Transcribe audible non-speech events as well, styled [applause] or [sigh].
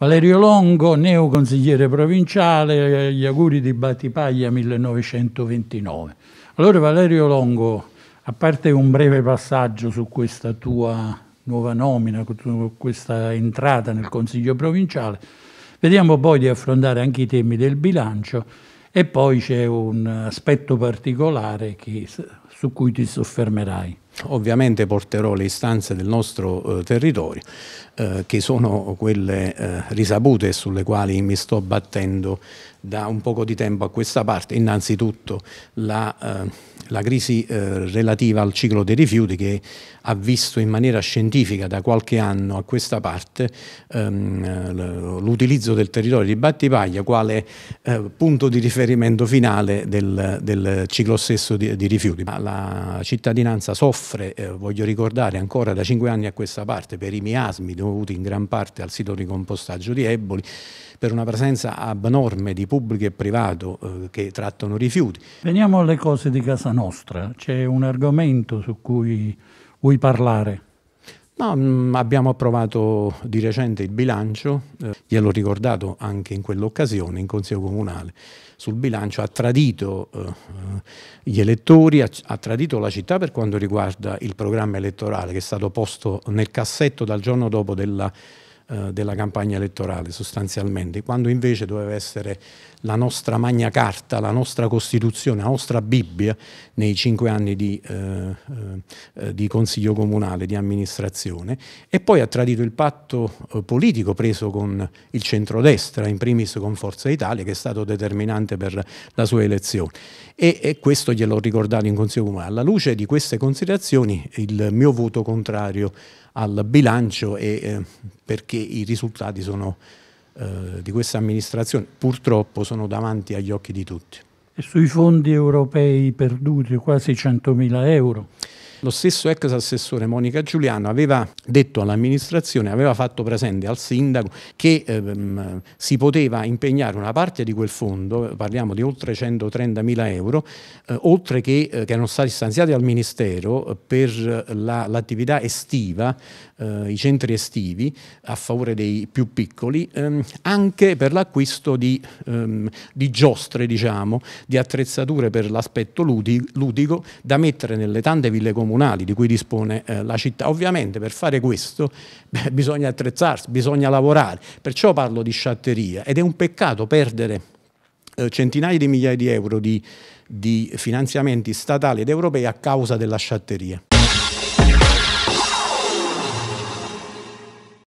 Valerio Longo, neo consigliere provinciale, gli auguri di Battipaglia 1929. Allora Valerio Longo, a parte un breve passaggio su questa tua nuova nomina, su questa entrata nel Consiglio provinciale, vediamo poi di affrontare anche i temi del bilancio e poi c'è un aspetto particolare che, su cui ti soffermerai. Ovviamente porterò le istanze del nostro eh, territorio, eh, che sono quelle eh, risapute sulle quali mi sto battendo da un poco di tempo a questa parte, innanzitutto la, eh, la crisi eh, relativa al ciclo dei rifiuti che ha visto in maniera scientifica da qualche anno a questa parte ehm, l'utilizzo del territorio di Battipaglia quale eh, punto di riferimento finale del, del ciclo stesso di, di, rifiuti. La cittadinanza soffre, eh, voglio ricordare, ancora da cinque anni a questa parte per i miasmi dovuti in gran parte al sito di compostaggio di Eboli, per una presenza abnorme di pubblico pubblico e privato eh, che trattano rifiuti. Veniamo alle cose di casa nostra, c'è un argomento su cui vuoi parlare? No, mh, mm, abbiamo approvato di recente il bilancio, eh, gliel'ho ricordato anche in quell'occasione in Consiglio Comunale, sul bilancio ha tradito eh, gli elettori, ha, ha, tradito la città per quanto riguarda il programma elettorale che è stato posto nel cassetto dal giorno dopo della eh, della campagna elettorale sostanzialmente, quando invece doveva essere la nostra magna carta, la nostra Costituzione, la nostra Bibbia nei cinque anni di, eh, eh, eh di Consiglio Comunale, di amministrazione, e poi ha tradito il patto politico preso con il centrodestra, in primis con Forza Italia, che è stato determinante per la sua elezione. E, e questo gliel'ho ricordato in Consiglio Comunale. Alla luce di queste considerazioni il mio voto contrario al bilancio è eh, perché perché i risultati sono, eh, di questa amministrazione purtroppo sono davanti agli occhi di tutti. E sui fondi europei perduti, quasi 100.000 euro? Lo stesso ex assessore Monica Giuliano aveva detto all'amministrazione, aveva fatto presente al sindaco che ehm, si poteva impegnare una parte di quel fondo, parliamo di oltre 130 mila euro, eh, oltre che, eh, che, erano stati stanziati al Ministero eh, per l'attività la, estiva, eh, i centri estivi a favore dei più piccoli, ehm, anche per l'acquisto di, ehm, di, giostre, diciamo, di attrezzature per l'aspetto ludico, ludico da mettere nelle tante ville comunali comunali di cui dispone eh, la città. Ovviamente per fare questo [laughs] beh, bisogna attrezzarsi, bisogna lavorare, perciò parlo di sciatteria ed è un peccato perdere eh, centinaia di migliaia di euro di, di finanziamenti statali ed europei a causa della sciatteria.